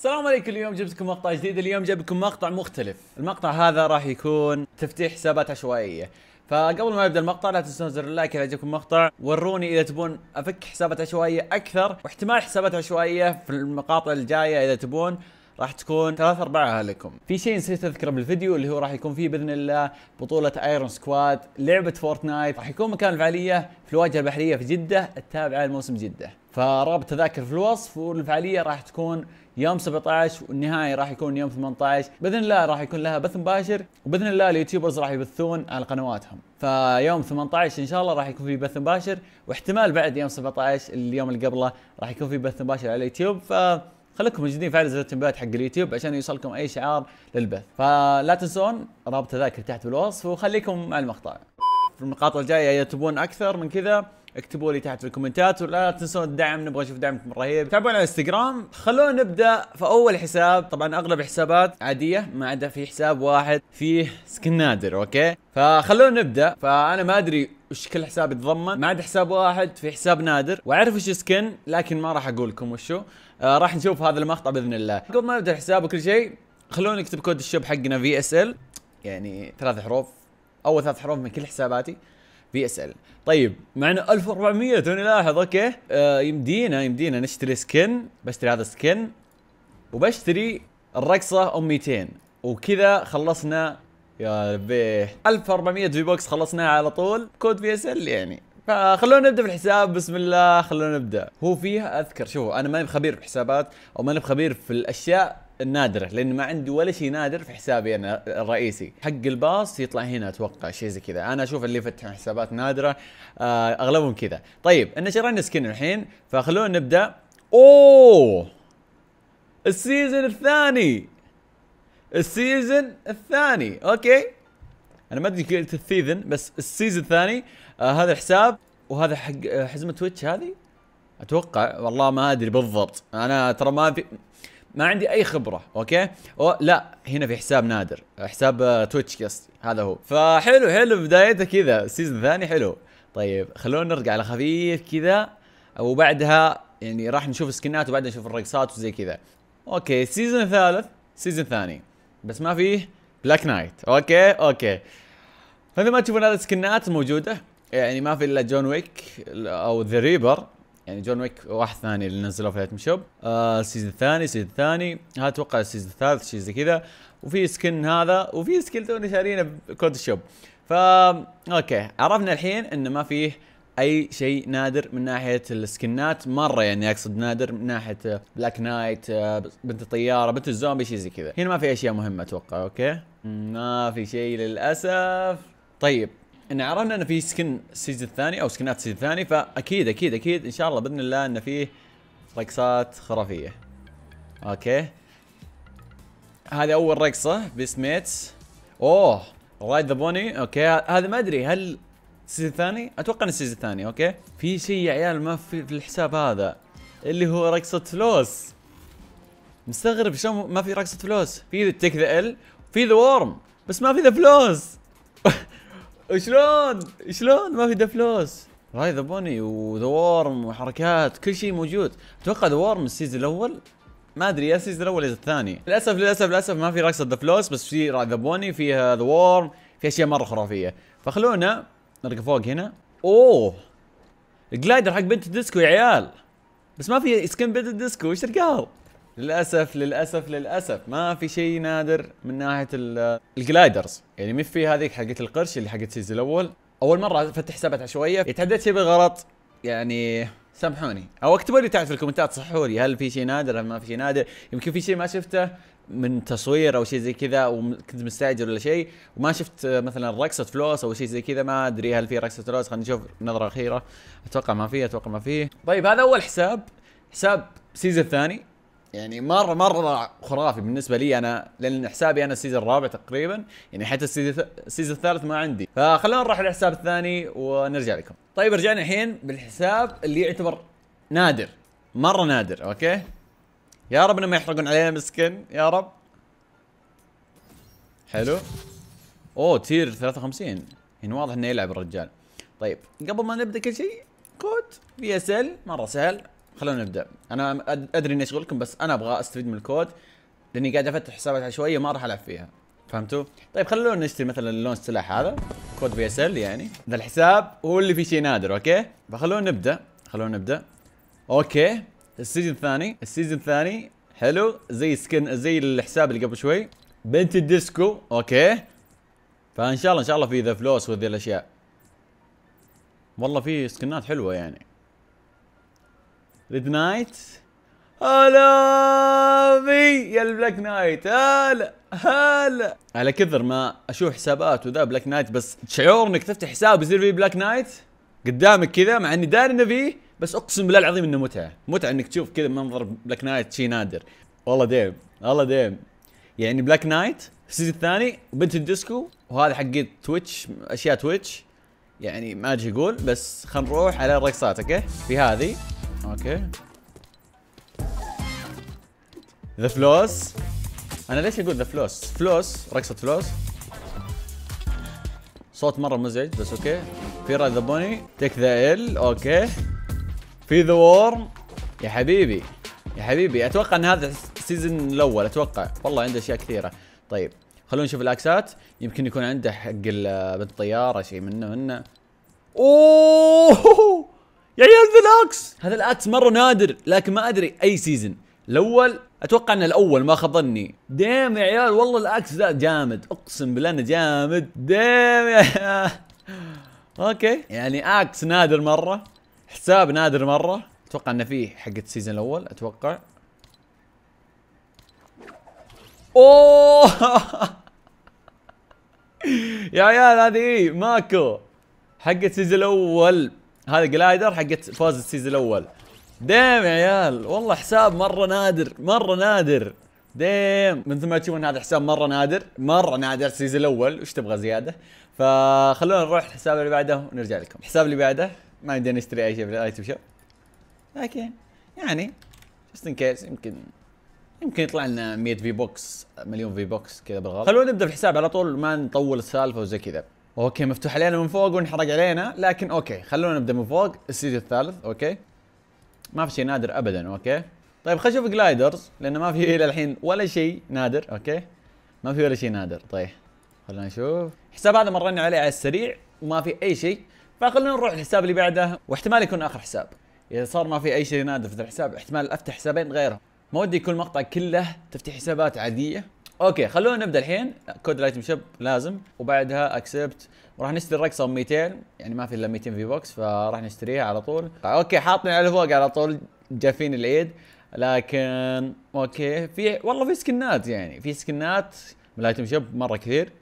السلام عليكم اليوم جبت لكم مقطع جديد اليوم جاب لكم مقطع مختلف المقطع هذا راح يكون تفتيح حسابات عشوائيه فقبل ما يبدا المقطع لا تنسون زر اللايك اذا عجبكم المقطع وروني اذا تبون افك حسابات عشوائيه اكثر واحتمال حسابات عشوائيه في المقاطع الجايه اذا تبون راح تكون ثلاث أربعة لكم. في شيء نسيت اذكره بالفيديو اللي هو راح يكون فيه باذن الله بطوله ايرون سكواد لعبه فورتنايت راح يكون مكان الفعاليه في الواجهه البحريه في جده التابعه لموسم جده. فرابط تذاكر في الوصف والفعاليه راح تكون يوم 17 والنهائي راح يكون يوم 18 باذن الله راح يكون لها بث مباشر وباذن الله اليوتيوبرز راح يبثون على قنواتهم فيوم 18 ان شاء الله راح يكون في بث مباشر واحتمال بعد يوم 17 اليوم اللي قبله راح يكون في بث مباشر على اليوتيوب ف خليكم موجودين فعل زر التنبيهات حق اليوتيوب عشان يوصلكم اي شعار للبث فلا تنسون رابط التذاكر تحت بالوصف وخليكم مع المقطع في المقاطع الجايه اذا تبون اكثر من كذا اكتبوا لي تحت في الكومنتات ولا تنسون الدعم نبغى نشوف دعمكم رهيب تابعونا على الانستغرام خلونا نبدا في اول حساب طبعا اغلب الحسابات عاديه ما عدا في حساب واحد فيه سكن نادر اوكي فخلونا نبدا فانا ما ادري وش كل حساب يتضمن ما عدا حساب واحد في حساب نادر واعرف وش سكن لكن ما راح اقول لكم وشو آه راح نشوف هذا المقطع باذن الله قبل ما نبدا الحساب وكل شيء خلونا نكتب كود الشوب حقنا في اس ال يعني ثلاث حروف اول ثلاث حروف من كل حساباتي في اس ال طيب معنا 1400 توني لاحظ اوكي آه يمدينا يمدينا نشتري سكن بشتري هذا السكن وبشتري الرقصه ام 200 وكذا خلصنا يا لبيه 1400 في بوكس خلصناها على طول كود في اس ال يعني فخلونا نبدا بالحساب بسم الله خلونا نبدا هو فيه اذكر شوفوا انا ماني بخبير بالحسابات او ماني بخبير في الاشياء النادره لان ما عندي ولا شيء نادر في حسابي انا الرئيسي حق الباص يطلع هنا اتوقع شيء زي كذا انا اشوف اللي يفتح حسابات نادره آه، اغلبهم كذا طيب انا شرينا سكين الحين فخلونا نبدا اوه السيزون الثاني السيزون الثاني اوكي انا ما ادري قلت السيزون بس السيزون الثاني آه هذا الحساب وهذا حق آه، حزمه تويتش هذه اتوقع والله ما ادري بالضبط انا ترى ما في ما عندي اي خبره اوكي أو لا هنا في حساب نادر حساب آه، تويتش قصدي هذا هو فحلو حلو بدايته كذا السيزون الثاني حلو طيب خلونا نرجع على خفيف كذا وبعدها يعني راح نشوف سكنات وبعدها نشوف الرقصات وزي كذا اوكي السيزون الثالث سيزون ثاني بس ما فيه بلاك نايت اوكي اوكي هذا ما تشوفون هذا سكنات موجوده يعني ما في الا جون ويك او ذا ريبر يعني جون ويك واحد ثاني اللي نزلوه في الايتم شوب آه السيزون الثاني السيزون الثاني ها اتوقع السيزون الثالث شيء زي كذا وفي سكن هذا وفي سكن تونا شارينه بكود الشوب فا اوكي عرفنا الحين انه ما فيه اي شيء نادر من ناحيه السكنات مره يعني اقصد نادر من ناحيه بلاك آه، نايت بنت الطياره بنت الزومبي شيء زي كذا هنا ما في اشياء مهمه اتوقع اوكي ما في شيء للاسف طيب ان عرفنا ان في سكن السيزون الثاني او سكنات السيزون الثاني فاكيد اكيد اكيد ان شاء الله باذن الله ان فيه رقصات خرافيه اوكي هذه اول رقصه بسميتس اوه رايد ذا بوني اوكي هذا ما ادري هل السيزون الثاني اتوقع ان السيزون الثاني اوكي في شيء يا عيال ما في, في الحساب هذا اللي هو رقصه فلوس مستغرب شلون ما في رقصه فلوس في تك ذا ال في ذا ورم بس ما في ذا فلوس شلون شلون ما في دفلوس فلوس هاي ذا بوني وذا وورم وحركات كل شيء موجود اتوقع ذا وورم السيزون الاول ما ادري يا السيزون الاول يا الثاني للاسف للاسف للاسف ما في رقصه ذا فلوس بس في ذا بوني فيها ذا وورم في اشياء مره خرافيه فخلونا نرقى فوق هنا اوه الجلايدر حق بنت الديسكو يا عيال بس ما في سكن بنت الديسكو ايش القهر للاسف للاسف للاسف ما في شيء نادر من ناحيه الجلايدرز يعني ما في هذيك حقت القرش اللي حقت السيزون الاول اول مره فتح حسابها شويه يتحدث شيء بالغلط يعني سامحوني او اكتبوا لي تحت في الكومنتات صحوا لي هل في شيء نادر هل ما في شيء نادر يمكن في شيء ما شفته من تصوير او شيء زي كذا وكنت مستعجل ولا شيء وما شفت آه، مثلا رقصه فلوس او شيء زي كذا ما ادري هل في رقصه فلوس خلينا نشوف نظره اخيره اتوقع ما في اتوقع ما في طيب هذا اول حساب حساب سيزون الثاني يعني مره مره خرافي بالنسبه لي انا لان حسابي انا السيزون الرابع تقريبا يعني حتى السيزون الثالث ما عندي فخلونا نروح للحساب الثاني ونرجع لكم طيب رجعنا الحين بالحساب اللي يعتبر نادر مره نادر اوكي يا رب انهم يحرقون علينا مسكين يا رب حلو اوه تير 53 يعني واضح انه يلعب الرجال طيب قبل ما نبدا كل شيء كود بي اس ال مره سهل خلونا نبدا انا ادري اني اشغلكم بس انا ابغى استفيد من الكود لاني قاعد افتح حسابات عشوائيه ما راح العب فيها فهمتوا؟ طيب خلونا نشتري مثلا لون السلاح هذا كود في اس ال يعني ذا الحساب هو اللي فيه شيء نادر اوكي؟ فخلونا نبدا خلونا نبدا اوكي السيزون الثاني السيزون الثاني حلو زي سكن زي الحساب اللي قبل شوي بنت الديسكو اوكي فان شاء الله ان شاء الله في ذا فلوس وذي الاشياء والله في سكنات حلوه يعني ريد نايت هلا بي يا البلاك نايت هلا هلا على كثر ما اشوف حسابات وذا بلاك نايت بس شعور انك تفتح حساب يصير فيه بلاك نايت قدامك كذا مع اني داري انه فيه بس اقسم بالله العظيم انه متعه متعه انك تشوف كذا منظر بلاك نايت شيء نادر والله ديم والله ديم يعني بلاك نايت السيزون الثاني بنت الديسكو وهذا حق تويتش اشياء تويتش يعني ما ادري اقول بس خلينا نروح على الرقصات اوكي في هذه اوكي ذا فلوس انا ليش اقول ذا فلوس فلوس رقصة فلوس صوت مرة مزعج بس اوكي في راي ذا بوني تيك ذا ال اوكي في ذا وورم يا حبيبي يا حبيبي اتوقع ان هذا السيزون الاول اتوقع والله عنده اشياء كثيرة طيب خلونا نشوف الاكسات يمكن يكون عنده حق بنت الطياره شيء منه منه اوه يا عيال ذا الاكس هذا الاكس مره نادر لكن ما ادري اي سيزون الاول اتوقع ان الاول ما خاب ظني ديم يا عيال والله الاكس ذا جامد اقسم بالله انه جامد ديم يا عيال اوكي يعني اكس نادر مره حساب نادر مره اتوقع انه فيه حق السيزون الاول اتوقع اوه يا عيال هذه إيه؟ ماكو حق السيزون الاول هذا جلايدر حقت فوز السيزون الاول ديم يا عيال والله حساب مره نادر مره نادر ديم من ثم تشوفون هذا حساب مره نادر مره نادر السيزون الاول وش تبغى زياده فخلونا نروح الحساب اللي بعده ونرجع لكم الحساب اللي بعده ما يمدينا نشتري اي شيء في الايتم شوب لكن يعني جست ان كيس يمكن يمكن يطلع لنا 100 في بوكس مليون في بوكس كذا بالغلط خلونا نبدا في الحساب على طول ما نطول السالفه وزي كذا اوكي مفتوح علينا من فوق وانحرق علينا لكن اوكي خلونا نبدا من فوق السيزون الثالث اوكي ما في شيء نادر ابدا اوكي طيب خلينا نشوف جلايدرز لانه ما في الى الحين ولا شيء نادر اوكي ما في ولا شيء نادر طيب خلونا نشوف الحساب هذا مرينا عليه على السريع وما في اي شيء فخلونا نروح الحساب اللي بعده واحتمال يكون اخر حساب اذا صار ما في اي شيء نادر في الحساب احتمال افتح حسابين غيره ما ودي يكون المقطع كله تفتح حسابات عاديه اوكي خلونا نبدا الحين كود رايت شب لازم وبعدها اكسبت وراح نشتري الرقصه ب 200 يعني ما في الا 200 في بوكس فراح نشتريها على طول اوكي حاطني على فوق على طول جافين العيد لكن اوكي في والله في سكنات يعني في سكنات بالايتم شوب شب مره كثير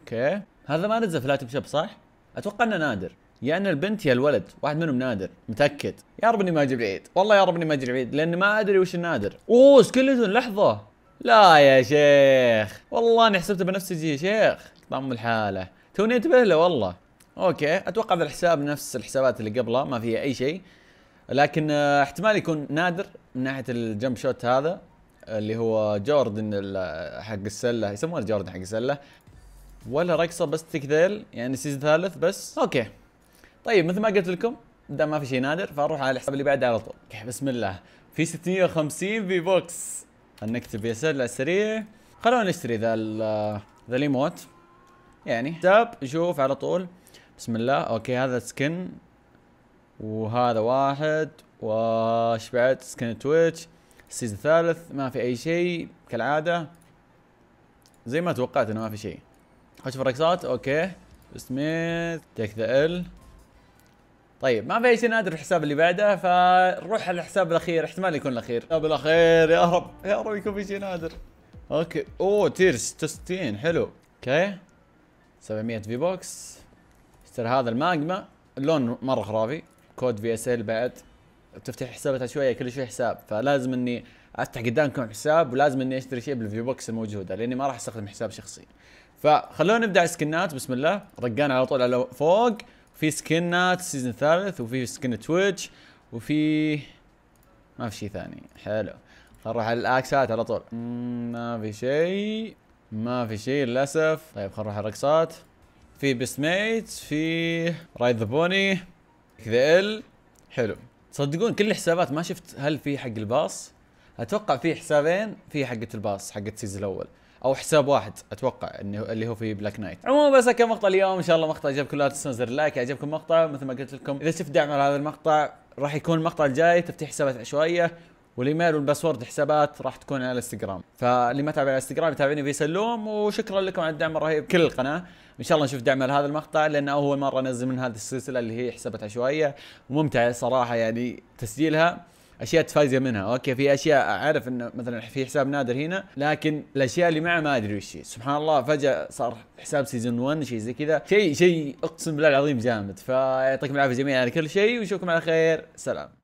اوكي هذا ما نزل في الايتم شب صح؟ اتوقع انه نادر يا يعني ان البنت يا الولد واحد منهم نادر متاكد يا رب اني ما اجيب العيد والله يا رب اني ما اجيب العيد لاني ما ادري وش النادر اوه سكلتون لحظه لا يا شيخ والله اني حسبته بنفسجي يا شيخ طم الحاله توني انتبه له والله اوكي اتوقع ذا الحساب نفس الحسابات اللي قبله ما فيها اي شيء لكن آه، احتمال يكون نادر من ناحيه الجمب شوت هذا اللي هو جوردن آه، حق السله يسمونه جوردن حق السله ولا رقصه بس تكذيل يعني سيزون ثالث بس اوكي طيب مثل ما قلت لكم دام ما في شيء نادر فنروح على الحساب اللي بعده على طول بسم الله في 650 في بوكس خلنا نكتب يسار السريع خلونا نشتري ذا ذا ليموت يعني تاب نشوف على طول بسم الله اوكي هذا سكن وهذا واحد وش بعد سكن تويتش السيزون الثالث ما في اي شيء كالعاده زي ما توقعت انه ما في شيء اشوف الرقصات اوكي سميث تيك ذا ال طيب ما في اي شيء نادر الحساب اللي بعده فنروح على الحساب الاخير احتمال يكون الاخير الحساب الاخير يا رب يا رب يكون في شيء نادر اوكي اوه تير 66 حلو اوكي 700 في بوكس اشتري هذا الماجما اللون مره خرافي كود في اس ال بعد تفتح حساباتها شويه كل شوي حساب فلازم اني افتح قدامكم حساب ولازم اني اشتري شيء بالفي بوكس الموجوده لاني ما راح استخدم حساب شخصي فخلونا نبدا على السكنات بسم الله رقان على طول على فوق في سكنات السيزون الثالث وفي سكن تويتش وفي ما في شيء ثاني حلو نروح على الاكسات على طول ما في شيء ما في شيء للاسف طيب خلينا نروح على الرقصات في بسميت في رايد ذا بوني كذا ال حلو تصدقون كل الحسابات ما شفت هل في حق الباص اتوقع في حسابين في حقه الباص حقه السيزون الاول او حساب واحد اتوقع انه اللي هو في بلاك نايت عموما بس كم مقطع اليوم ان شاء الله مقطع عجبكم لا تنسون زر اللايك عجبكم المقطع مثل ما قلت لكم اذا شفت دعم على هذا المقطع راح يكون المقطع الجاي تفتيح حسابات عشوائيه والايميل والباسورد حسابات راح تكون على الانستغرام فاللي ما تابع على الانستغرام يتابعني في سلوم وشكرا لكم على الدعم الرهيب كل القناه ان شاء الله نشوف دعم لهذا المقطع لانه اول مره انزل من هذه السلسله اللي هي حسابات عشوائيه وممتعه صراحه يعني تسجيلها اشياء تفايزه منها اوكي في اشياء اعرف انه مثلا في حساب نادر هنا لكن الاشياء اللي معه ما ادري وش هي سبحان الله فجاه صار حساب سيزون 1 شيء زي كذا شيء شيء اقسم بالله العظيم جامد فيعطيكم العافيه جميعا على كل شيء ونشوفكم على خير سلام